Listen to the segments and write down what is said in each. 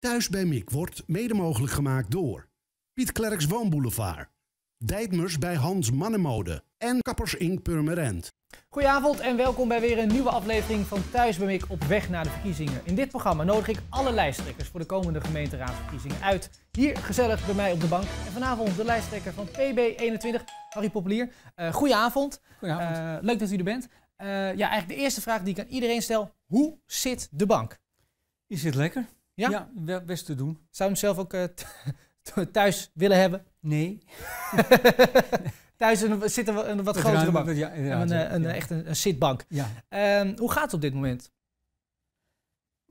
Thuis bij Mik wordt mede mogelijk gemaakt door Piet Klerks Woonboulevard, Dijkmers bij Hans Mannenmode en Kappers Inc. Purmerend. Goedenavond en welkom bij weer een nieuwe aflevering van Thuis bij Mik op weg naar de verkiezingen. In dit programma nodig ik alle lijsttrekkers voor de komende gemeenteraadsverkiezingen uit. Hier gezellig bij mij op de bank. En vanavond de lijsttrekker van PB21, Harry Populier. Uh, eh, goedenavond. goedenavond. Eh, leuk dat u er bent. Eh, ja, eigenlijk de eerste vraag die ik aan iedereen stel. Hoe zit de bank? Is het lekker. Ja? best te doen. Zou je hem zelf ook eh, thuis willen hebben? Nee. thuis een, zit een, wat grotere bank. Ja, een, eh, een, Echt een, zitbank. Ja. Ehm, hoe gaat het op dit moment?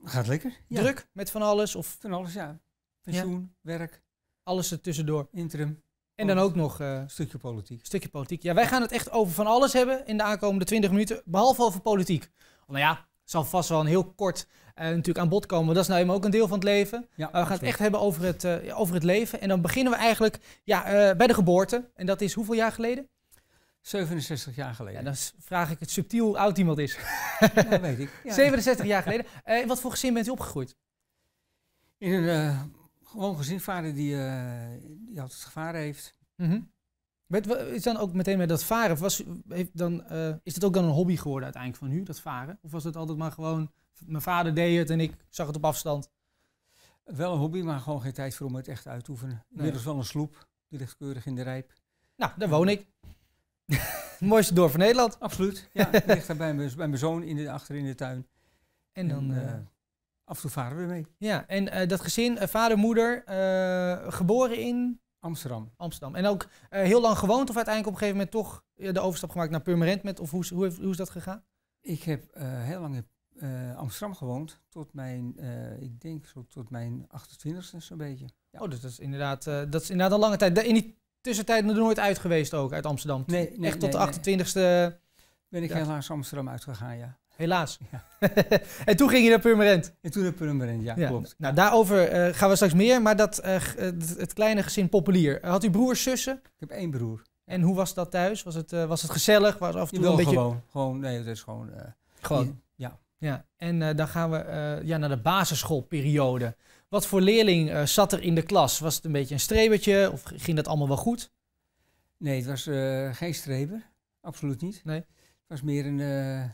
Gaat lekker. Druk met van alles? Of? Van alles, ja. Pensioen, werk. Alles er tussendoor Interim. En dan ook nog... Uh, stukje politiek. Stukje politiek. Ja, wij gaan het echt over van alles hebben in de aankomende 20 minuten. Behalve over politiek. Nou ja, zal vast wel een heel kort eh, natuurlijk aan bod komen. Dat is nou eenmaal ook een deel van het leven. Ja, maar we gaan het echt hebben over het, eh, over het leven. En dan beginnen we eigenlijk ja, eh, bij de geboorte. En dat is hoeveel jaar geleden? 67 jaar geleden. Ja, dan vraag ik het subtiel hoe oud iemand is. Ja, weet ik. 67 jaar geleden. in wat voor gezin bent u opgegroeid? In een uh, gewoon gezin. Vader die, die altijd gevaren heeft. Mm -hmm. Is dan ook meteen met dat varen, was, heeft dan, is het ook dan een hobby geworden uiteindelijk van u, dat varen? Of was het altijd maar gewoon mijn vader deed het en ik zag het op afstand. Wel een hobby, maar gewoon geen tijd voor om het echt uit te oefenen. Inmiddels wel een sloep, die ligt keurig in de rijp. Nou, daar woon ik. mooiste dorp van Nederland. Absoluut. Ja, ligt daar bij mijn, zoon in de, achter in de tuin. En dan eh, eh, af en toe varen we mee. Ja, en eh, dat gezin, vader, moeder, geboren in? Amsterdam. Amsterdam. En ook heel lang gewoond of uiteindelijk op een gegeven moment toch de overstap gemaakt naar Purmerend? Met, of hoe, hoe, hoe is dat gegaan? Ik heb heel lang eh, Amsterdam gewoond tot mijn, eh, ik denk zo tot mijn 28ste zo'n beetje. Ja. Oh, dus dat is inderdaad, eh, dat is inderdaad een lange tijd. In die tussentijd nog nooit uit geweest ook, uit Amsterdam? Nee, Echt tot de 28ste? Ben ik ja. helaas Amsterdam uitgegaan, ja. Helaas. en toen ging je naar Purmerend? En toen naar Purmerend, ja, klopt. Nou, daarover gaan we straks meer, maar dat, het kleine gezin Populier. had u broers, zussen? Ik heb één broer. En hoe was dat thuis? Was het, was het gezellig? Was af en toe wel, een beetje... gewoon. Gewoon, nee, het is gewoon... gewoon? Ja. Ja, en eh, dan gaan we eh, ja, naar de basisschoolperiode. Wat voor leerling eh, zat er in de klas? Was het een beetje een strebertje of ging dat allemaal wel goed? Nee, het was geen streber. Absoluut niet. Nee. Het was meer een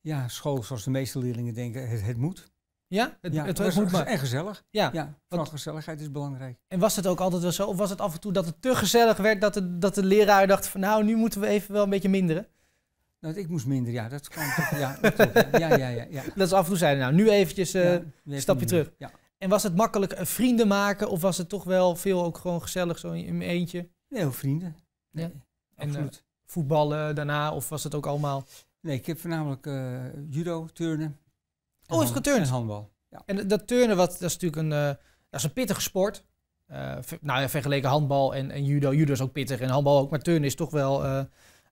ja, school zoals de meeste leerlingen denken, het, het moet. Ja, het, het, was, goed maar. En gezellig. Ja, ja vooral gezelligheid is belangrijk. En was het ook altijd wel zo? Of was het af en toe dat het te gezellig werd dat de, dat de leraar dacht van nou, nu moeten we even wel een beetje minderen? Dat nou, ik moest minder, ja. Dat kwam toch, ja, ja, ja, ja, ja, Dat is af en toe zeiden, nou, nu eventjes uh, eh, een stapje terug. Ja. En was het makkelijk eh, vrienden maken of was het toch wel veel ook gewoon gezellig zo in mijn eentje? Nee, vrienden. ja. En eh, voetballen daarna of was het ook allemaal? Nee, ik heb voornamelijk judo, turnen. Oh, is het turnen En handbal. Ja. En dat turnen, wat, dat is natuurlijk een, dat is een pittige sport. nou ja, vergeleken handbal en, en, judo. Judo is ook pittig en handbal ook, maar turnen is toch wel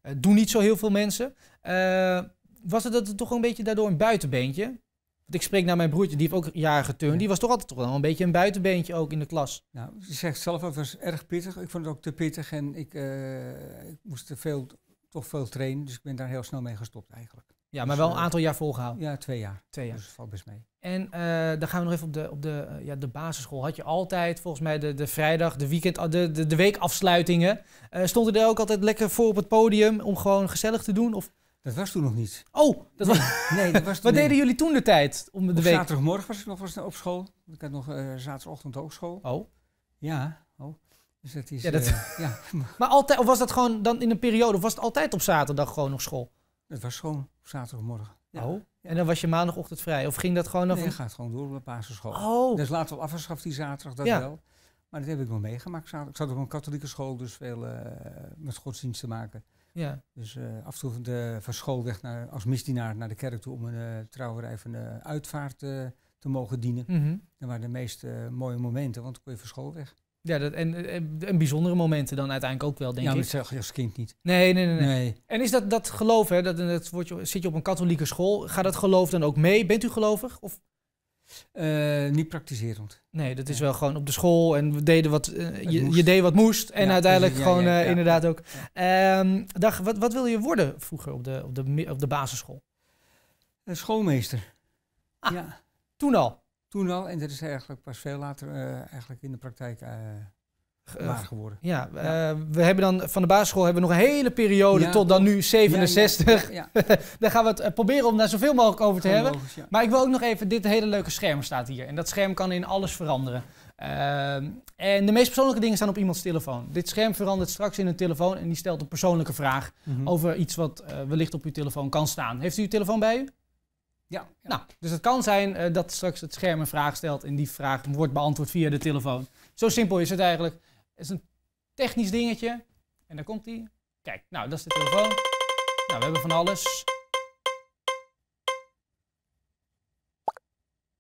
eh, doen niet zo heel veel mensen. Eh, was het dat toch een beetje daardoor een buitenbeentje? Want ik spreek naar mijn broertje, die heeft ook jaren geturnd. Die was toch altijd toch wel een beetje een buitenbeentje ook in de klas. Nou, ze zegt zelf, het was erg pittig. Ik vond het ook te pittig en ik, eh, ik moest er veel, toch veel trainen. Dus ik ben daar heel snel mee gestopt eigenlijk. Ja, dus, maar wel een eh, aantal jaar volgehouden. Ja, twee jaar. Twee jaar. Dus dat valt best mee. En eh, dan gaan we nog even op de, op de, eh, ja, de basisschool. Had je altijd, volgens mij, de, de vrijdag, de weekend, ah, de, de, de weekafsluitingen. stond er daar ook altijd lekker voor op het podium om gewoon gezellig te doen? Of dat was toen nog niet. Oh, dat was... nee, dat was toen Wat deden jullie toen de tijd om de op week? Zaterdagmorgen was ik nog eens op school. Ik had nog uh, zaterdagochtend ook school. Oh. Ja. Oh. Dus dat is... Ja, ja. Maar altijd... Of was dat gewoon dan in een periode... Of was het altijd op zaterdag gewoon nog school? Het was schoon, zaterdagmorgen. Oh, en dan was je maandagochtend vrij? Of ging dat gewoon... Nee, je gaat gewoon door op de basisschool. Oh. Dus later al afgeschaft die zaterdag, dat ja. wel. Maar dat heb ik wel meegemaakt. Zaterdag. Ik zat op een katholieke school, dus veel eh, met godsdienst te maken. Ja. Dus uh, af en toe van, de, van school weg naar, als misdienaar naar de kerk toe om een uh, trouwerij van de uitvaart te mogen dienen. Mm -hmm. Dat waren de meest mooie momenten, want dan kon je van school weg. Ja, dat, en, en bijzondere momenten dan uiteindelijk ook wel, denk ik. Ja, dat zeg je als kind niet. Nee, nee, nee. nee. En is dat, dat geloof, hè? Dat, dat wordt je, zit je op een katholieke school, gaat dat geloof dan ook mee? Bent u gelovig? Of? Eh, niet praktiserend. Nee, dat is wel gewoon op de school en we deden wat, eh, je, je, deed wat moest en uiteindelijk gewoon eh, inderdaad ook. Ehm, dag, wat, wat wil je worden vroeger op de, op de, op de basisschool? schoolmeester. Ah, ja. toen al? Toen al, en dat is eigenlijk pas veel later eh, eigenlijk in de praktijk eh, eh, waar geworden. Ja, we hebben dan van de basisschool hebben we nog een hele periode tot dan nu 67. Ja, Daar gaan we het proberen om daar zoveel mogelijk over te hebben. maar ik wil ook nog even, dit hele leuke scherm staat hier. En dat scherm kan in alles veranderen. Ehm, en de meest persoonlijke dingen staan op iemands telefoon. Dit scherm verandert straks in een telefoon en die stelt een persoonlijke vraag mhm. over iets wat wellicht op uw telefoon kan staan. Heeft u uw telefoon bij u? Ja, Nou, dus het kan zijn eh, dat straks het scherm een vraag stelt en die vraag wordt beantwoord via de telefoon. Zo simpel is het eigenlijk. Het is een technisch dingetje. En dan komt die. Kijk, nou, dat is de telefoon. Nou, we hebben van alles.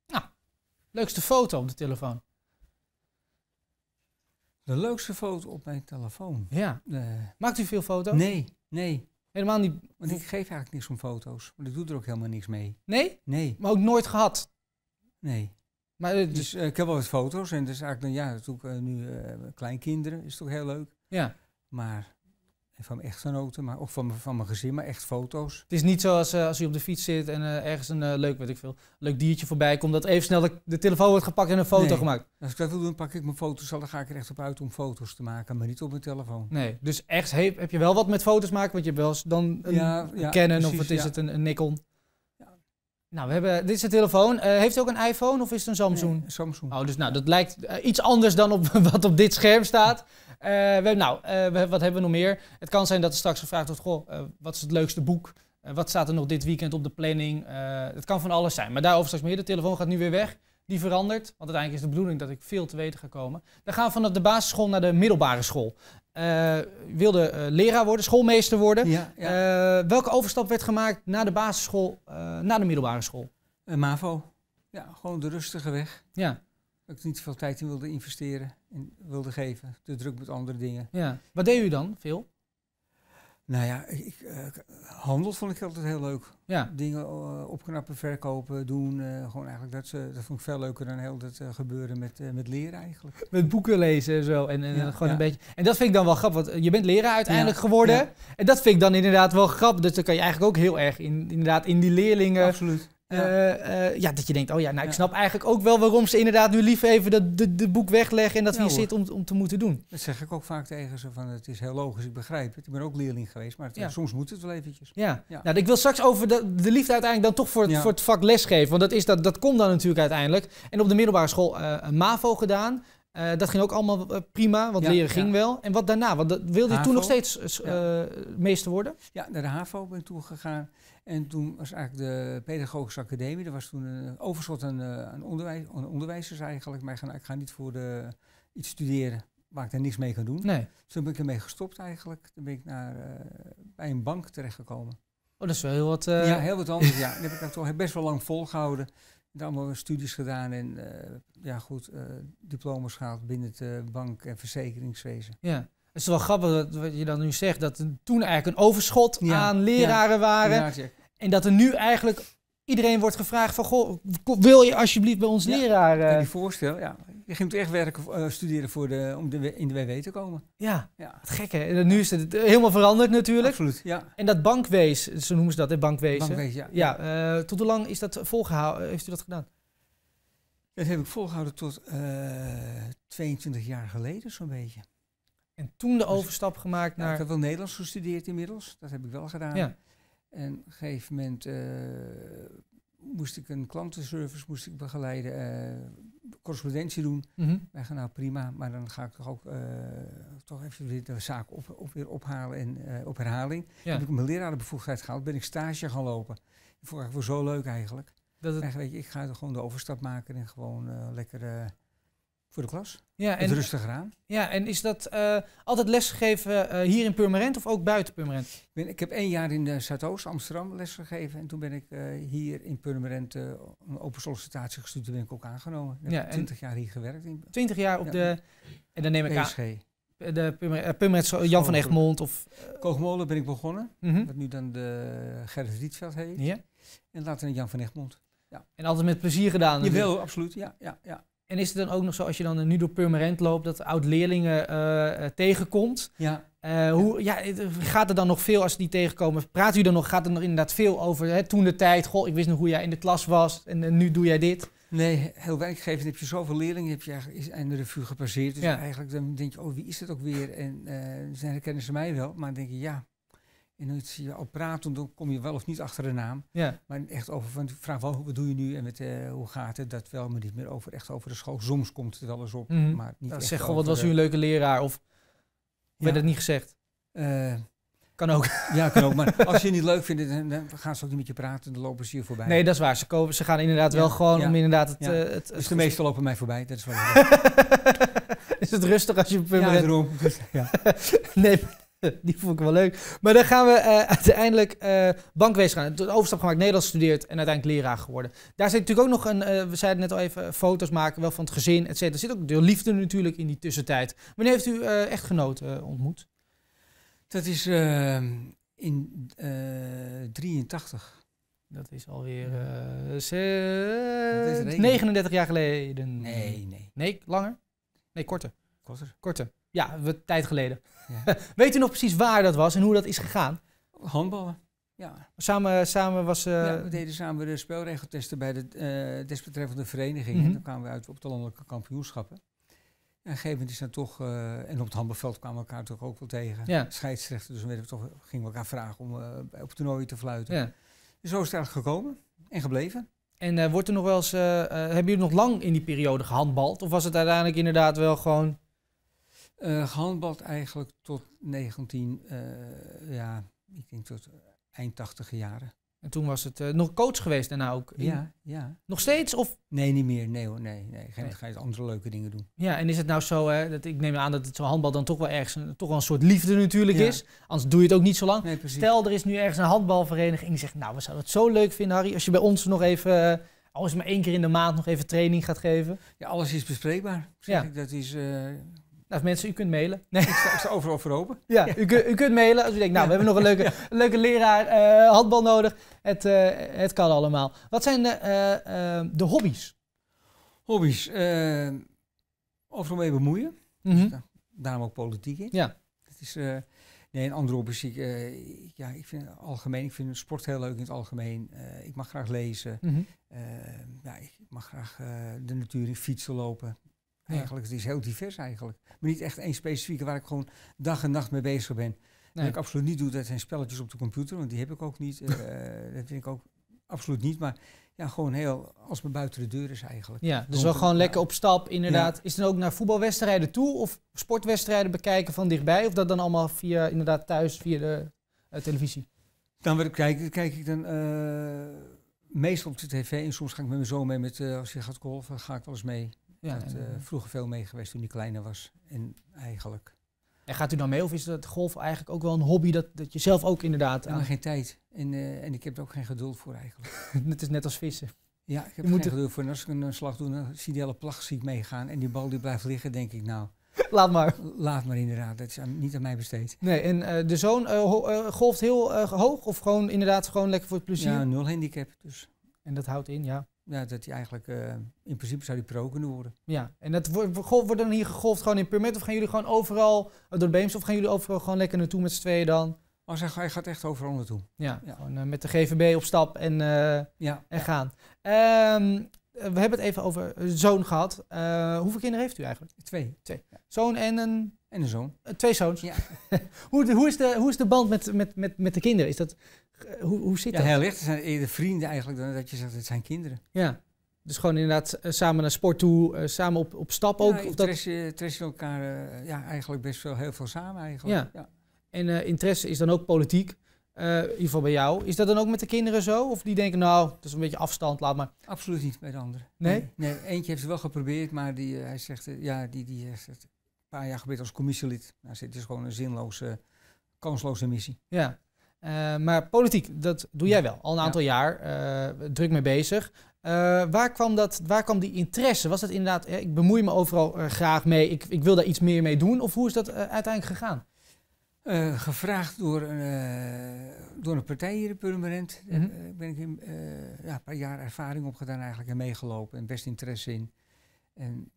Nou, leukste foto op de telefoon. De leukste foto op mijn telefoon. Ja. Eh, Maakt u veel foto's? Nee, nee. Helemaal niet. Want ik geef eigenlijk niks zo'n foto's. maar ik doe er ook helemaal niks mee. Nee? Nee. Maar ook nooit gehad? Nee. Maar, eh, dus, dus eh, ik heb wel wat foto's en dus eigenlijk, dan, ja, natuurlijk eh, nu uh, kleinkinderen is toch heel leuk. Ja. Maar van mijn echtgenoten, maar ook van, mijn, van mijn gezin, maar echt foto's. Het is niet zoals uh, als u eh, op de fiets zit en eh, ergens een eh, leuk, weet ik veel, leuk diertje voorbij komt, dat even snel de, telefoon wordt gepakt en een foto gemaakt. Als ik dat wil doen, pak ik mijn foto's, al, dan ga ik er echt op uit om foto's te maken, maar niet op mijn telefoon. Nee, dus echt heb, je wel wat met foto's maken, want je hebt wel eens dan een Canon of wat is het, een, een Nikon. Nou, we hebben, dit is de telefoon. Eh, heeft u ook een iPhone of is het een Samsung? Samsung. Oh, dus nou, dat lijkt eh, iets anders dan op wat op dit scherm staat. Eh, we, hebben, nou, we, wat hebben we nog meer? Het kan zijn dat er straks gevraagd wordt, goh, wat is het leukste boek? wat staat er nog dit weekend op de planning? het kan van alles zijn, maar daarover straks meer. De telefoon gaat nu weer weg. Die verandert, want uiteindelijk is de bedoeling dat ik veel te weten ga komen. Dan gaan we vanaf de basisschool naar de middelbare school. Uh, wilde eh, leraar worden, schoolmeester worden. Eh, welke overstap werd gemaakt na de basisschool, naar de middelbare school? MAVO. Ja, gewoon de rustige weg. Ja. Dat ik niet veel tijd in wilde investeren en wilde geven. De druk met andere dingen. Ja. Wat deed u dan veel? Nou ja, ik, eh, handel vond ik altijd heel leuk. Ja. Dingen eh, opknappen, verkopen, doen. Eh, gewoon eigenlijk dat, dat vond ik veel leuker dan heel dat gebeuren met, met leren eigenlijk. Met boeken lezen en zo. En, en gewoon een beetje. En dat vind ik dan wel grappig, want je bent leraar uiteindelijk ja, geworden. En dat vind ik dan inderdaad wel grappig. Dus dan kan je eigenlijk ook heel erg in, inderdaad in die leerlingen Absoluut. Ja. Eh, eh, ja. dat je denkt, oh ja, nou ik snap eigenlijk ook wel waarom ze inderdaad nu liever even dat de, de boek wegleggen en dat hier zitten om, om te moeten doen. Dat zeg ik ook vaak tegen ze, van het is heel logisch, ik begrijp het. Ik ben ook leerling geweest, maar soms moet het wel eventjes. Ja, Nou, ik wil straks over de, de liefde uiteindelijk dan toch voor, het, voor het vak lesgeven, want dat, is dat, dat komt dan natuurlijk uiteindelijk. En op de middelbare school eh, een MAVO gedaan. dat ging ook allemaal prima, want leren ging wel. En wat daarna? Want dat, wilde je toen nog steeds meester worden? Ja, naar de HAVO ben ik toegegaan. gegaan. En toen was eigenlijk de Pedagogische Academie, er was toen een overschot aan, eh, aan, onderwijs, onderwijzers eigenlijk. Maar ik ga, ik ga niet voor iets studeren waar ik daar niks mee kan doen. Nee. Dus toen ben ik ermee gestopt eigenlijk. Toen ben ik naar, eh, bij een bank terechtgekomen. Oh, dat is wel heel wat... Eh, ja, heel wat anders, ja. dat heb ik toch best wel lang volgehouden. Ik heb allemaal studies gedaan en ja goed, diploma's gehaald binnen de bank- en verzekeringswezen. Ja. Het is wel grappig wat je dan nu zegt, dat er toen eigenlijk een overschot aan leraren waren. Ja, en dat er nu eigenlijk iedereen wordt gevraagd van, goh, wil je alsjeblieft bij ons leraar? Kan je eh? je voorstellen, ja. Je ging echt werken, eh, studeren voor de, om de, in de WW te komen. Ja, ja. wat gek En nu is het helemaal veranderd natuurlijk. Absoluut, ja. En dat bankwees, zo noemen ze dat, hè, bankwezen. ja. ja eh, tot hoe lang is dat volgehouden, heeft u dat gedaan? Dat heb ik volgehouden tot 22 jaar geleden zo'n beetje. En toen de dus- overstap gemaakt naar... ik heb wel Nederlands gestudeerd inmiddels. Dat heb ik wel gedaan. Ja. En op een gegeven moment eh, moest ik een klantenservice moest ik begeleiden, eh, correspondentie doen. Mm Wij gaan nou prima, maar dan ga ik toch ook eh, toch even weer de zaak op, op weer ophalen en op herhaling. Ja. Heb ik mijn lerarenbevoegdheid gehad, ben ik stage gaan lopen. Dat vond ik wel zo leuk eigenlijk. Dat het... eigenlijk weet je, ik ga gewoon de overstap maken en gewoon lekker voor de klas? Ja, en, het rustiger aan. Ja, en is dat eh, altijd lesgegeven eh, hier in Purmerend of ook buiten Purmerend? Ik, ik heb één jaar in de eh, Zuidoost Amsterdam lesgegeven. En toen ben ik hier in Purmerend een open sollicitatie gestuurd. Toen ben ik ook aangenomen. Ik ja, heb twintig jaar hier gewerkt. In, twintig jaar op de... En dan neem ik aan... E de Purmerend, Jan van Egmond of... Koogmolen ben ik begonnen. Mm -hmm. Wat nu dan de Gerrit Rietveld heet. Ja. En later in Jan van Egmond. Ja. En altijd met plezier gedaan. Jawel, absoluut. Ja, ja, ja. En is het dan ook nog zo, als je dan nu door permanent loopt, dat oud-leerlingen eh, eh, tegenkomt? Ja. Eh, hoe, ja, gaat er dan nog veel als die tegenkomen? Praat u dan nog, gaat er nog inderdaad veel over hè? toen de tijd? Goh, ik wist nog hoe jij in de klas was en, nu doe jij dit. Nee, heel werkgever heb je zoveel leerlingen, heb je eigenlijk, in de revue gepasseerd. Dus eigenlijk dan denk je, oh wie is dat ook weer? En zijn herkennen ze mij wel? Maar dan denk je, ja, en dan zie je al praten, dan kom je wel of niet achter de naam. Ja. Maar echt over van, vraag wel, wat doe je nu en met, eh, hoe gaat het? Dat wel, maar niet meer over, echt over de school. Soms komt het wel eens op, mhm. maar niet Zeg, gewoon, wat was u een leuke leraar? Of werd het niet gezegd? Eh, kan ook. Ja, kan ook. Maar als je het niet leuk vindt, dan, gaan ze ook niet met je praten. Dan lopen ze hier voorbij. Nee, dat is waar. Ze, komen, ze gaan inderdaad wel gewoon om inderdaad het... Eh, het, dus de meesten lopen mij voorbij. Dat is wat Is het rustig als je... Ja, daarom. ja. nee, die vond ik wel leuk. Maar dan gaan we eh, uiteindelijk uh, bankwezen gaan. De overstap gemaakt, Nederlands gestudeerd en uiteindelijk leraar geworden. Daar zit natuurlijk ook nog een, eh, we zeiden net al even, foto's maken, wel van het gezin, et cetera. Er zit ook de liefde natuurlijk in die tussentijd. Wanneer heeft u echtgenoten ontmoet? Dat is ehm, in 83. Dat is alweer 39 jaar geleden. Nee, nee. Nee, langer? Nee, korter. Korter. Korter. Ja, we, tijd geleden. Weet u nog precies waar dat was en hoe dat is gegaan? Handballen. Ja. Samen, samen was. Eh, we deden samen de spelregeltesten bij de uh, desbetreffende vereniging. En mhm. dan kwamen we uit op de landelijke kampioenschappen. En gegeven is dan toch, eh, en op het handbalveld kwamen we elkaar toch ook wel tegen. Ja. dus we toch, gingen we elkaar vragen om op toernooi te fluiten. Ja. Dus zo is het eigenlijk gekomen en gebleven. En wordt er nog wel eens, hebben jullie nog lang in die periode gehandbald? Of was het uiteindelijk inderdaad wel gewoon uh, gehandbald eigenlijk tot 19, eh, ja, ik denk tot eind tachtige jaren. En toen was het eh, nog coach geweest daarna ook? In... Ja, ja. Nog steeds? Of? Nee, niet meer. Nee hoor, nee. nee. Ga je andere leuke dingen doen. Ja, en is het nou zo, hè, dat ik neem aan dat het zo handbal dan toch wel ergens een, toch wel een soort liefde natuurlijk is. Anders doe je het ook niet zo lang. Stel, er is nu ergens een handbalvereniging die zegt, nou we zouden het zo leuk vinden Harry, als je bij ons nog even... Alles maar één keer in de maand nog even training gaat geven. Ja, alles is bespreekbaar. Zeg ja. ik. Dat is, nou, mensen, u kunt mailen. Nee. Ik, sta, overal voor open. Ja, ja. U, u, kunt mailen als u denkt, nou, we hebben nog een leuke, leuke leraar eh, handbal nodig. Het, eh, het kan allemaal. Wat zijn de, eh, de hobby's? Hobby's? overal mee bemoeien. Mhm. Dus daarom ook politiek in. Ja. Dat is, nee, een andere hobby ik, ja, ik vind het algemeen, ik vind sport heel leuk in het algemeen. ik mag graag lezen. Mhm. ja, ik mag graag de natuur in fietsen lopen eigenlijk. Het is heel divers eigenlijk. Maar niet echt één specifieke waar ik gewoon dag en nacht mee bezig ben. Nee. Wat ik absoluut niet doe, dat zijn spelletjes op de computer, want die heb ik ook niet. Eh, dat vind ik ook absoluut niet. Maar ja, gewoon heel als mijn buiten de deur is eigenlijk. Ja, dus wel gewoon lekker op stap, inderdaad. Is dan ook naar voetbalwedstrijden toe of sportwedstrijden bekijken van dichtbij? Of dat dan allemaal via inderdaad thuis, via de eh, televisie? Dan wil ik kijken, kijk ik dan eh, meestal op de tv en soms ga ik met mijn zoon mee. Met, als hij gaat golven, ga ik wel eens mee. Ja, dat, en, eh, eh, vroeger veel mee geweest toen hij kleiner was. En eigenlijk. En gaat u dan mee of is dat golf eigenlijk ook wel een hobby dat, dat je zelf ook inderdaad... Ik heb geen tijd en, eh, en ik heb er ook geen geduld voor eigenlijk. het is net als vissen. Ja, ik heb je moet geen geduld voor. als ik een, slag doe, dan zie die hele plag zie ik meegaan en die bal die blijft liggen, denk ik nou... Laat maar. Laat maar inderdaad, dat is aan, niet aan mij besteed. Nee, en de zoon golft heel hoog of gewoon inderdaad gewoon lekker voor het plezier? Ja, nul handicap dus. En dat houdt in, ja ja, dat hij eigenlijk, eh, in principe zou die pro kunnen worden. Ja, en dat wordt, wordt dan hier gegolfd gewoon in permit of gaan jullie gewoon overal eh, door de beams of gaan jullie overal gewoon lekker naartoe met z'n tweeën dan? Als oh, hij, gaat echt overal naartoe. Ja, gewoon eh, met de GVB op stap en, ja, en gaan. Ehm, we hebben het even over zoon gehad. hoeveel kinderen heeft u eigenlijk? Twee. Twee. Zoon en een en een zoon. Eh, twee zoons. Ja. hoe, hoe, is de, hoe is de band met, met, met, met de kinderen? Is dat, eh, hoe, hoe zit ja, dat? Heel licht. Het zijn eerder eh, vrienden eigenlijk dan dat je zegt het zijn kinderen. Ja. Dus gewoon inderdaad samen naar sport toe, samen op, op stap ook. Ja, of interesse, elkaar ja, eigenlijk best wel heel veel samen eigenlijk. Ja. En interesse is dan ook politiek. in ieder geval bij jou. Is dat dan ook met de kinderen zo? Of die denken, nou, dat is een beetje afstand, laat maar. Absoluut niet bij de anderen. Nee? Nee, nee eentje heeft ze wel geprobeerd, maar die, hij zegt, ja, die, die zegt, paar jaar gebeurd als commissielid. Nou, dit is gewoon een zinloze, kansloze missie. Ja, eh, maar politiek, dat doe jij wel. Al een aantal jaar eh, druk mee bezig. Eh, waar, kwam dat, waar kwam die interesse? Was dat inderdaad, ik bemoei me overal graag mee, ik, ik wil daar iets meer mee doen? Of hoe is dat uiteindelijk gegaan? gevraagd door, door een partij hier in Purmerend. Mhm. ben ik ja, een paar jaar ervaring opgedaan eigenlijk en meegelopen en best interesse in. En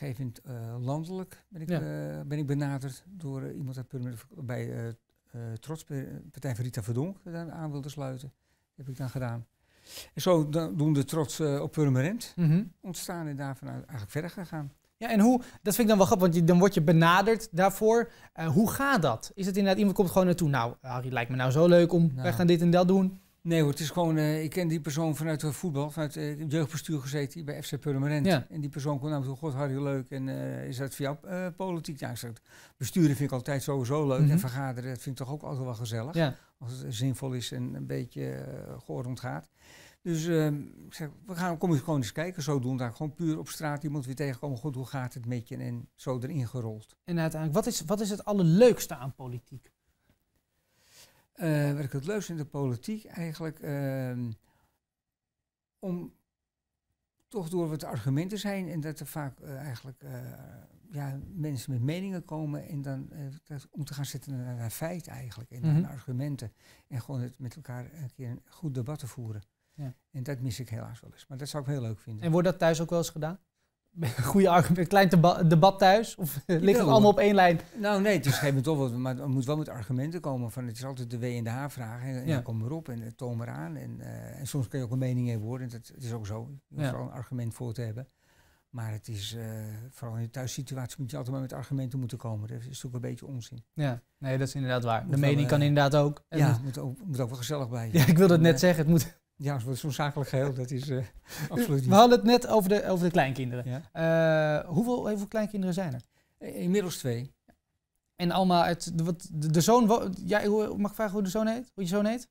uh, landelijk ben ik, eh, ben ik benaderd door iemand uit Purmerend bij Trots, Partij van Rita Verdonk, daar aan wilde sluiten. Dat heb ik dan gedaan. En zo doen de Trots op Purmerend mm ontstaan en daarvan eigenlijk verder gegaan. Ja, en hoe, dat vind ik dan wel grappig, want je, dan word je benaderd daarvoor. hoe gaat dat? Is het inderdaad, iemand komt gewoon naartoe, nou Harry, lijkt me nou zo leuk om, nou. wij gaan dit en dat doen. Nee hoor, het is gewoon, eh, ik ken die persoon vanuit het eh, voetbal, vanuit het eh, jeugdbestuur gezeten bij FC Purmerend. En die persoon kon namelijk God, Harry, leuk. En is dat via politiek? Ja, ik besturen vind ik altijd sowieso leuk. En mhm. vergaderen, dat vind ik toch ook altijd wel gezellig. Als het zinvol is en een beetje geordend gaat. Dus ehm, ik zeg, we gaan, kom eens gewoon eens kijken. Zo doen daar gewoon puur op straat iemand weer tegenkomen. Goed, hoe gaat het met je? En zo erin gerold. En uiteindelijk, wat is, wat is het allerleukste aan politiek? Eh, wat ik het leukst in de politiek eigenlijk. Ehm, om toch door wat argumenten zijn en dat er vaak eh, eigenlijk eh, ja, mensen met meningen komen en dan om te gaan zitten naar, naar feiten eigenlijk en naar mhm. argumenten en gewoon het met elkaar een keer een goed debat te voeren. Ja. En dat mis ik helaas wel eens, maar dat zou ik heel leuk vinden. En wordt dat thuis ook wel eens gedaan? goede argument, klein debat thuis? Of ligt het allemaal op één lijn? Nou nee, het is geen toch maar het moet wel met argumenten komen. Van, het is altijd de W en de H vraag. En, en komen kom erop en eh, toon eraan En, eh, en, soms kun je ook een mening even worden. Dat, is ook zo. Je moet ja. een argument voor te hebben. Maar het is, eh, vooral in de thuissituatie moet je altijd maar met argumenten moeten komen. Dat is natuurlijk een beetje onzin. Ja, nee, dat is inderdaad waar. de mening kan inderdaad ook. ja, het moet ook, moet ook wel gezellig bij. Ja, ik wilde het net zeggen. Het moet, ja, zo'n zakelijk geheel, dat is uh, absoluut We hadden het net over de, over de kleinkinderen. Ja. Eh, hoeveel, eh, hoeveel kleinkinderen zijn er? Inmiddels twee. En allemaal uit, de, wat, de, zoon, ja, mag ik vragen hoe de zoon heet? Hoe je zoon heet?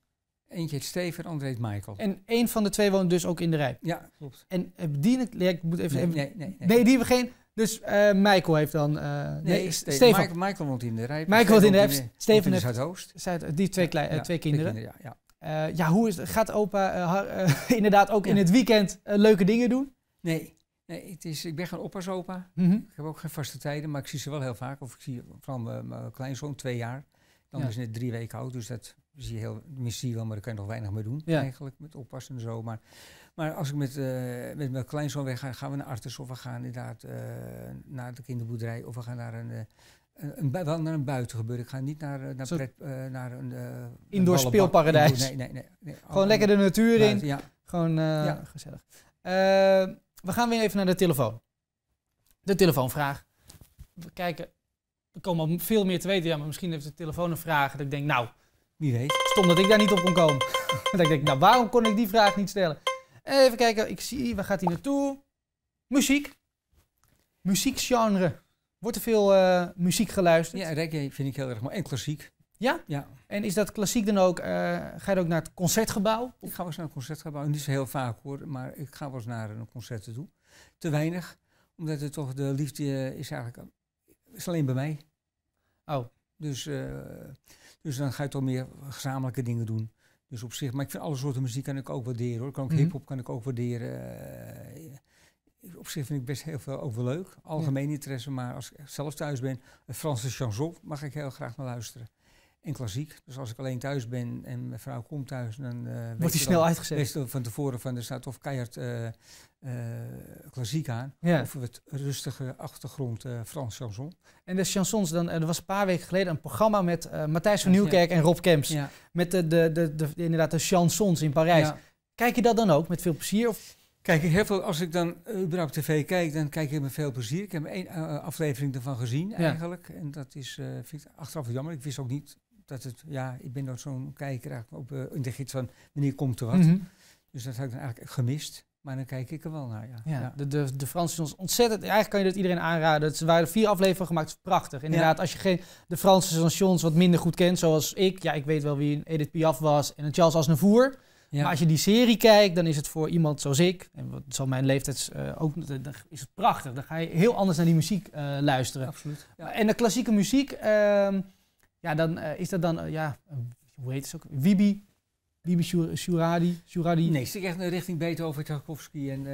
Eentje heet Steven, ander heet Michael. En één van de twee woont dus ook in de rij. Ja, klopt. En die, ja, ik moet even... Nee, even, nee, nee, nee, nee. die hebben geen... Dus uh, Michael heeft dan... Uh, nee, Steven. Michael, woont in de rij. Michael woont in de rij. Steven heeft... Zuidoost. Zuid, die twee, klei, twee kinderen. Twee kinderen ja, eh, ja, hoe is Gaat opa eh, eh, inderdaad ook in het weekend leuke dingen doen? Nee. Nee, het is, ik ben geen oppasopa. Mm Ik heb ook geen vaste tijden, maar ik zie ze wel heel vaak. Of ik zie vooral mijn, kleinzoon, twee jaar. Dan ja. is net drie weken oud, dus dat zie je, heel, missie wel, maar daar kan je nog weinig mee doen eigenlijk. Met oppassen en zo. Maar, maar als ik met, met mijn kleinzoon weg ga, gaan we naar Artes of we gaan inderdaad naar de kinderboerderij. Of we gaan naar een, een, wel naar een buitengebeuren. Ik ga niet naar, eh, naar, eh, naar een. Eh, indoor speelparadijs. nee, nee, nee, Gewoon lekker de natuur in. Ja. Gewoon gezellig. we gaan weer even naar de telefoon. De telefoonvraag. We kijken. Er komen al veel meer te weten. Ja, maar misschien heeft de telefoon een vraag. Dat ik denk, nou. Wie weet. Stom dat ik daar niet op kon komen. dat ik denk, nou, waarom kon ik die vraag niet stellen? Even kijken. Ik zie, waar gaat hij naartoe? Muziek. Muziekgenre. Wordt er veel eh, muziek geluisterd? Ja, reggae vind ik heel erg mooi. En klassiek. Ja? Ja. En is dat klassiek dan ook? Eh, ga je ook naar het concertgebouw? Ik ga wel eens naar het concertgebouw. Niet zo heel vaak hoor, maar ik ga wel eens naar een concert toe. Te weinig, omdat het toch de liefde is eigenlijk is alleen bij mij. Oh. Dus, eh, dus dan ga je toch meer gezamenlijke dingen doen. Dus op zich, maar ik vind alle soorten muziek kan ik ook waarderen hoor. Kan mhm. hip-hop kan ik ook waarderen op zich vind ik best heel veel ook wel leuk. Algemeen interesse, maar als ik zelf thuis ben, een Franse chanson mag ik heel graag naar luisteren. En klassiek. Dus als ik alleen thuis ben en mijn vrouw komt thuis, dan uh, wordt hij snel uitgezet. van tevoren van de staat of keihard eh, eh, klassiek aan. Ja. Of het rustige achtergrond Frans chanson. En de chansons, dan, er was een paar weken geleden een programma met Matthijs van Nieuwkerk en Rob Kemps. Met de, de, de, de, inderdaad de chansons in Parijs. Kijk je dat dan ook met veel plezier? Of? Kijk, ik heel veel, als ik dan eh, überhaupt tv kijk, dan kijk ik met veel plezier. Ik heb één eh, eh, aflevering ervan gezien eigenlijk. En dat is, vind ik achteraf jammer. Ik wist ook niet dat het, ja, ik ben dan zo'n kijker eigenlijk op, in de gids van wanneer komt er wat. Mhm. Dus dat heb ik dan eigenlijk gemist. Maar dan kijk ik er wel naar, ja. ja, De, de, de ontzettend... Eigenlijk kan je dat iedereen aanraden. Ze waren vier afleveringen gemaakt, prachtig. Inderdaad, als je geen, de Franse stations wat minder goed kent, zoals ik... Ja, ik weet wel wie een Edith Piaf was en een Charles Aznavour... Maar als je die serie kijkt, dan is het voor iemand zoals ik, en wat zal mijn leeftijd eh, ook, dan is het prachtig. Dan ga je heel anders naar die muziek eh, luisteren. Absoluut. Ja. En de klassieke muziek, ehm, ja, dan eh, is dat dan, ja, hoe heet het ook? Wibi. Wibi Shuradi. Shuradi. Nee, ik echt richting Beethoven, Tchaikovsky en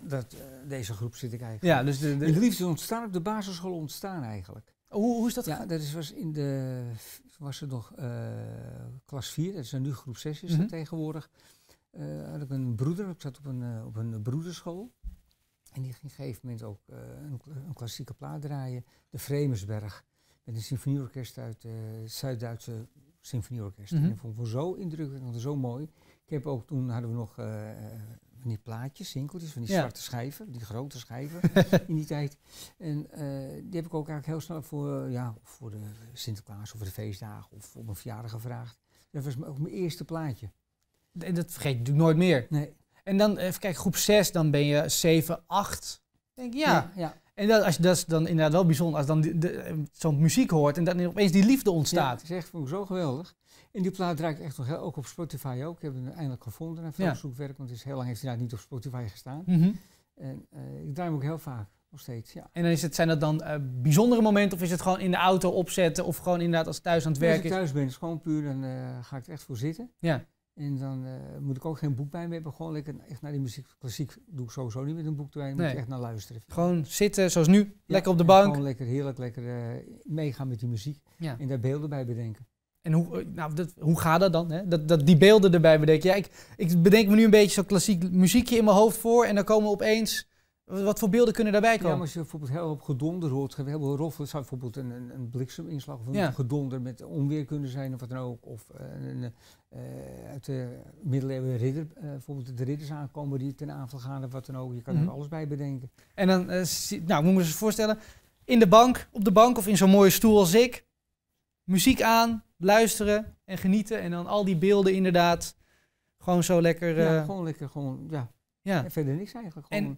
dat, deze groep zit ik eigenlijk. Ja, dus de, liefde ontstaan op de basisschool ontstaan eigenlijk. Hoe, hoe is dat? Ja, dat is, was in de was er nog eh, klas 4, dat is nu groep 6 is mm tegenwoordig. Uh, had ik een broeder, ik zat op een, eh, op een broederschool. En die ging op een gegeven moment ook een, een, klassieke plaat draaien, de Vremersberg. Met een symfonieorkest uit het Zuid-Duitse symfonieorkest. Mhm. En dat vond ik zo indrukwekkend, zo mooi. Ik heb ook, toen hadden we nog van die plaatjes, sinkeltjes, van die zwarte schijven, die grote schijven in die tijd. En eh, die heb ik ook eigenlijk heel snel voor, eh, ja, voor de Sinterklaas of voor de feestdagen of op mijn verjaardag gevraagd. Dat was ook mijn eerste plaatje. En dat vergeet je natuurlijk nooit meer. Nee. En dan, even kijken, groep 6, dan ben je 7, 8. Denk, ja. ja. En dat, als, dat is dan inderdaad wel bijzonder, als dan eh, zo'n muziek hoort en dan opeens die liefde ontstaat. Dat is echt zo geweldig. En die plaat draait echt nog heel, ook op Spotify ook. Ik heb hem eindelijk gevonden en veel ja. want het is heel lang heeft hij niet op Spotify gestaan. Mhm. En uh, ik draai hem ook heel vaak, nog steeds, ja. En is het, zijn dat dan eh, bijzondere momenten of is het gewoon in de auto opzetten of gewoon inderdaad als thuis aan het werken? Als ik thuis ben, is gewoon puur, dan ga ik er echt voor zitten. Ja. En dan eh, moet ik ook geen boek bij me hebben. Gewoon lekker echt naar die muziek. Klassiek doe ik sowieso niet met een boek erbij. Moet echt naar luisteren. Gewoon zitten, zoals nu. lekker op de bank. Gewoon lekker, heerlijk, lekker eh, meegaan met die muziek. En daar beelden bij bedenken. En hoe, eh, nou, dat, hoe gaat dat dan? Hè? Dat, dat die beelden erbij bedenken. Ja, ik, ik bedenk me nu een beetje zo'n klassiek muziekje in mijn hoofd voor. En dan komen opeens wat voor beelden kunnen daarbij komen? Ja, als je bijvoorbeeld heel op gedonder hoort, heel veel roffel, zou bijvoorbeeld een, een, blikseminslag of een gedonder met onweer kunnen zijn of wat dan ook. Of eh, een, een, eh, uit de middeleeuwen ridder, eh, bijvoorbeeld de ridders aankomen die ten aanval gaan of wat dan ook. Je kan er mhm. alles bij bedenken. En dan, nou, moet je me eens voorstellen, in de bank, op de bank of in zo'n mooie stoel als ik, muziek aan, luisteren en genieten en dan al die beelden inderdaad gewoon zo lekker... Ja, gewoon lekker, gewoon, ja. ja. En verder niks eigenlijk, gewoon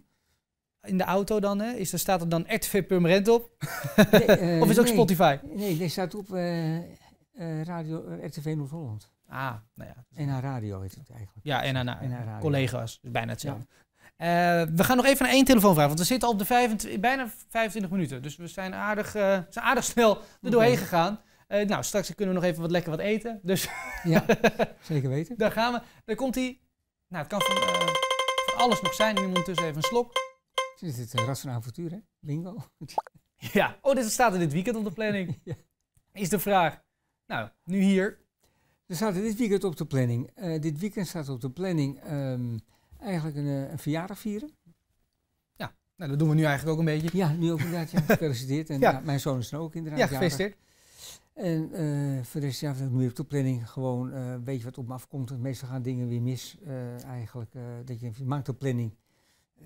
in de auto dan, hè? Is staat er dan RTV Purmerend op? Eh, of is het ook Spotify? Nee, er staat op eh, eh, radio, RTV Noord-Holland. Ah, nou ja. En haar radio heet het eigenlijk. Ja, en haar, haar collega's. Dus bijna hetzelfde. Ja. we gaan nog even naar één telefoon vragen, want we zitten al op de 25, bijna 25 minuten. Dus we zijn aardig, zijn aardig snel er doorheen gegaan. nou, straks kunnen we nog even wat lekker wat eten. Dus ja, zeker weten. Daar gaan we. Daar komt hij. Nou, het kan van, van, alles nog zijn. Nu ondertussen even een slok. Is het een eh, Ras van Avontuur, hè? Bingo. Ja, oh, dit staat er dit weekend op de planning. Is de vraag. Nou, nu hier. Er staat dit weekend op de planning. Eh, dit weekend staat op de planning ehm, eigenlijk een, eh, een, verjaardag vieren. Ja, nou, dat doen we nu eigenlijk ook een beetje. Ja, nu ook inderdaad. Ja, gefeliciteerd. En ja. mijn zoon is er ook inderdaad. Ja, gefeliciteerd. En voor de rest ja, nu op de planning gewoon uh, weet je wat op me afkomt. meestal gaan dingen weer mis eigenlijk. dat je, je, maakt de planning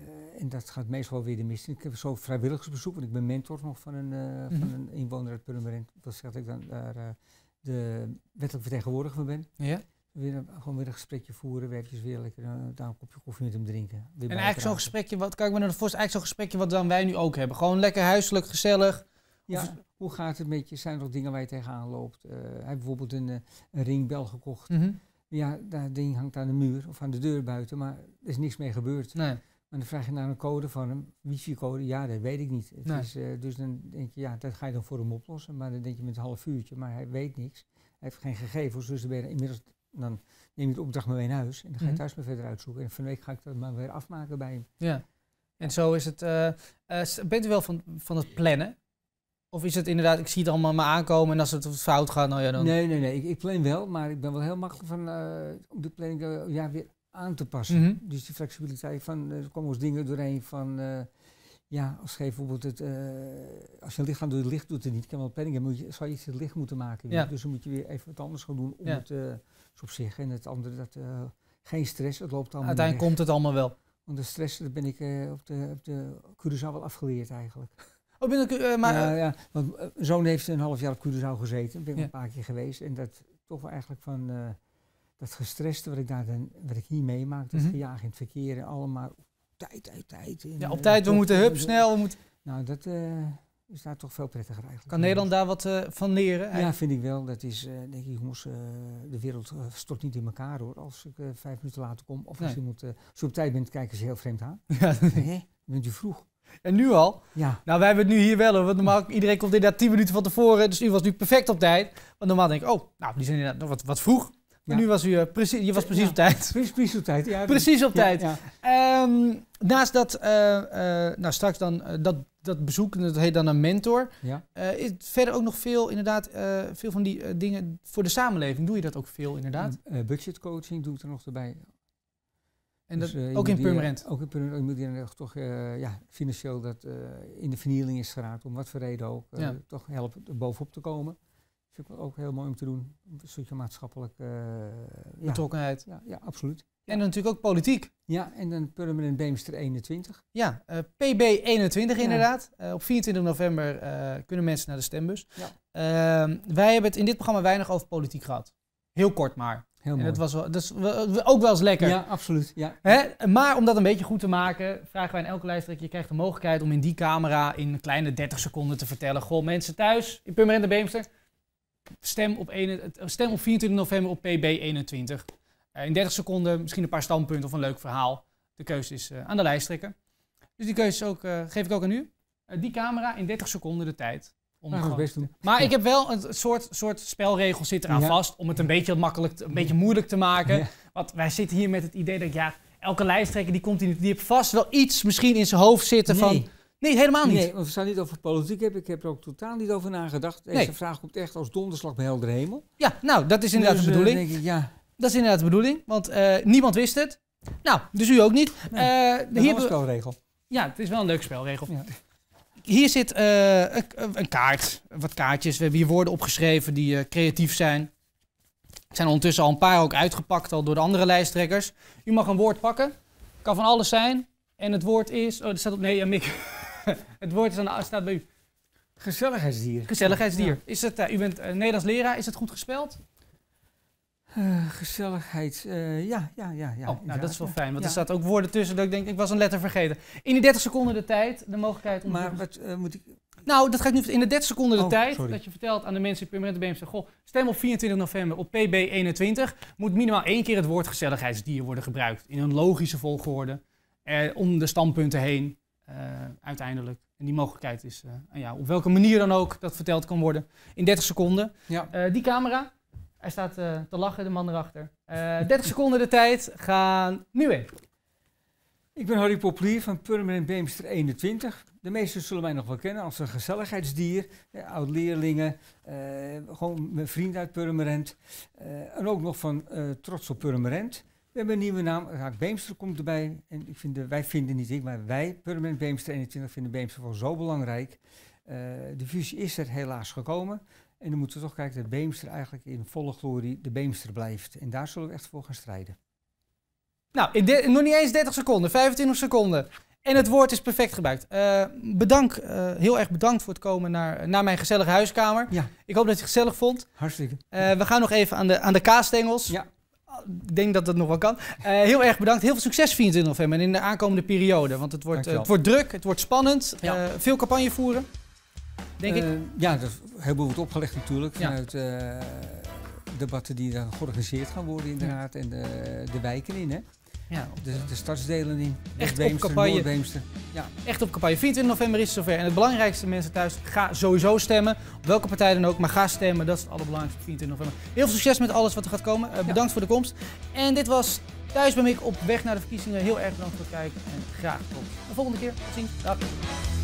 eh, en dat gaat meestal weer de mis. Ik heb zo vrijwilligersbezoek, want ik ben mentor nog van een, uh, van mhm. een inwoner uit Purmerend. Dat zeg ik dan daar eh, de wettelijk vertegenwoordiger van ben. Ja. Weer gewoon weer een gesprekje voeren, werkjes weer lekker daar een kopje koffie met hem drinken. en eigenlijk zo'n gesprekje, wat kan ik me nou voorstellen, eigenlijk zo'n gesprekje wat dan wij nu ook hebben. Gewoon lekker huiselijk, gezellig. Ja, hoe gaat het met je? Zijn er nog dingen waar je tegenaan loopt? hij heeft bijvoorbeeld een, een ringbel gekocht. Mhm. Ja, dat ding hangt aan de muur of aan de deur buiten, maar er is niks mee gebeurd. Nee. Maar dan vraag je naar een code van een wifi-code. Ja, dat weet ik niet. Eh, dus dan denk je, ja, dat ga je dan voor hem oplossen. Maar dan denk je met een half uurtje, maar hij weet niks. Hij heeft geen gegevens, dus dan inmiddels... Dan neem je de opdracht maar mee naar huis en dan ga je mhm. thuis maar verder uitzoeken. En van de week ga ik dat maar weer afmaken bij hem. Ja, en zo is het. Eh, eh, bent u wel van, van het plannen? Of is het inderdaad, ik zie het allemaal maar aankomen en als het fout gaat, nou ja dan... Nee, nee, nee. Ik, ik plan wel, maar ik ben wel heel makkelijk van uh, de planning, ja, weer aan te passen. Mhm. Dus die flexibiliteit van, eh, er komen ons dingen doorheen van, eh, ja, als je bijvoorbeeld het, eh, als je lichaam door het licht doet, het niet kan wel penningen, moet je, zou je iets het licht moeten maken. Ja. Dus dan moet je weer even wat anders gaan doen om het dus op zich. En het andere, dat, geen stress, het loopt allemaal Uiteindelijk komt het allemaal wel. Want de stress, dat ben ik op, de, op de Curaçao wel afgeleerd eigenlijk. Oh, ben ik, maar, ja, want mijn zoon heeft een half jaar op Curaçao gezeten. ik ben een paar keer geweest. En dat toch wel eigenlijk van dat gestreste wat ik, daar dan, wat ik hier meemaak, dat mm gejaag in het verkeer en allemaal tijd, tijd, tijd. ja, op eh, tijd, we moeten hup, snel. We moeten... Nou, dat eh, is daar toch veel prettiger eigenlijk. Kan Nederland daar wat eh, van leren? Ja, vind ik wel. Dat is, denk ik, jongens, de wereld stort niet in elkaar hoor. Als ik vijf minuten later kom, of als, je moet, op tijd bent, kijken ze heel vreemd aan. Ja. bent u vroeg? En nu al? Ja. Nou, wij hebben het nu hier wel Want normaal, iedereen komt inderdaad tien minuten van tevoren. Dus u was nu perfect op tijd. Want normaal denk ik, oh, nou, die zijn inderdaad nog wat, wat vroeg. Nu was u eh, precies, je was precies op tijd. Precies, op tijd, ja. Precies op tijd. Ehm, naast dat, eh, eh, nou straks dan dat, dat bezoek, dat heet dan een mentor. Ja. Is verder ook nog veel, inderdaad, veel van die dingen voor de samenleving. Doe je dat ook veel, inderdaad? Mm, budgetcoaching doe ik er nog erbij. En dat, dus, ook in permanent ook in Purmerend. moet die toch ja, financieel dat, in de vernieling is geraakt, om wat voor reden ook, toch helpen bovenop te komen vind ik ook heel mooi om te doen. Een soortje maatschappelijke eh, betrokkenheid. Ja, ja, absoluut. En natuurlijk ook politiek. Ja, en dan Permanent Beemster 21. Ja, eh, PB 21 inderdaad. Eh, op 24 november kunnen mensen naar de stembus. Ja. Ehm, wij hebben het in dit programma weinig over politiek gehad. Heel kort maar. Heel mooi. En was wel, dat is ook wel eens lekker. Ja, absoluut. Ja. Hè? Maar om dat een beetje goed te maken, vragen wij aan elke luisteraar: je krijgt de mogelijkheid om in die camera in een kleine 30 seconden te vertellen. Goh, mensen thuis in Permanent de Beemster, stem op, eh, stem op 24 november op PB21. Eh, in 30 seconden misschien een paar standpunten of een leuk verhaal. De keuze is eh, aan de lijsttrekker. Dus die keuze is ook, geef ik ook aan u. die camera in 30 seconden de tijd om nou, best doen. Maar ik heb wel een soort, soort spelregel zit eraan vast om het een beetje makkelijk, een beetje moeilijk te maken. Want wij zitten hier met het idee dat ja, elke lijsttrekker die komt in, die heeft vast wel iets misschien in zijn hoofd zitten van. Nee, helemaal niet. Nee, we staan niet over politiek Ik heb er ook totaal niet over nagedacht. Deze vraag komt echt als donderslag bij helder hemel. Ja, nou, dat is inderdaad dus, de eh, bedoeling. ja. Dat is inderdaad de bedoeling, want eh, niemand wist het. Nou, dus u ook niet. Nee, uh, een spelregel. Ja, het is wel een leuk spelregel. Hier zit een, kaart, wat kaartjes. We hebben hier woorden opgeschreven die creatief zijn. Er zijn ondertussen al een paar ook uitgepakt al door de andere lijsttrekkers. U mag een woord pakken. Kan van alles zijn. En het woord is... Oh, er staat op... Nee, ja, Mick. het woord is aan, staat bij u. Gezelligheidsdier. Gezelligheidsdier. Is het, eh, u bent eh, Nederlands leraar, is het goed gespeld? Uh, eh, gezelligheid, ja, ja, ja. ja oh, nou, dat is wel fijn, want er staat ook woorden tussen dat ik denk, ik was een letter vergeten. In die 30 seconden de tijd, de mogelijkheid om... Maar wat moet ik... Nou, dat ga ik nu in de 30 seconden de oh, tijd, dat je vertelt aan de mensen in Permanente BMC, goh, stem op 24 november op PB21, moet minimaal één keer het woord gezelligheidsdier worden gebruikt, in een logische volgorde, om de standpunten heen. Eh, uiteindelijk. En die mogelijkheid is eh, aan jou. Op welke manier dan ook dat verteld kan worden in 30 seconden. Eh, die camera, hij staat te lachen, de man erachter. 30 seconden de tijd gaan nu in. Ik ben Harry Poplier van Permanent Beemster 21. De meesten zullen mij nog wel kennen als een gezelligheidsdier. Oud-leerlingen, gewoon mijn vriend uit Purmerend. en ook nog van Trots op Purmerend hebben een nieuwe naam. Raak Beemster komt erbij. En ik vind de, wij vinden niet ik, maar wij, Permanent Beemster 21, vinden Beemster wel zo belangrijk. Eh, de fusie is er helaas gekomen. En dan moeten we toch kijken dat Beemster eigenlijk in volle glorie de Beemster blijft. En daar zullen we echt voor gaan strijden. Nou, nog niet eens 30 seconden, 25 seconden. En het woord is perfect gebruikt. Uh, eh, bedankt, eh, heel erg bedankt voor het komen naar, naar mijn gezellige huiskamer. Ja. Ik hoop dat je het gezellig vond. Hartstikke. we gaan nog even aan de, aan de Ja ik denk dat dat nog wel kan. Eh, heel erg bedankt. Heel veel succes in november en in de aankomende periode. Want het wordt, het wordt druk, het wordt spannend. Eh, veel campagne voeren, denk ik. Eh, ja, dat heel goed opgelegd natuurlijk vanuit ja. debatten die dan georganiseerd gaan worden inderdaad. En de, de wijken in, hè. Ja, op de, de stadsdelen in echt op campagne. Ja. Echt op campagne. 24 november is het zover. En het belangrijkste mensen thuis, ga sowieso stemmen. Op welke partij dan ook, maar ga stemmen. Dat is het allerbelangrijkste 24 november. Heel veel succes met alles wat er gaat komen. Eh, bedankt voor de komst. En dit was Thuis bij ik op weg naar de verkiezingen. Heel erg bedankt voor het kijken. En graag tot de volgende keer. Tot ziens. Dag.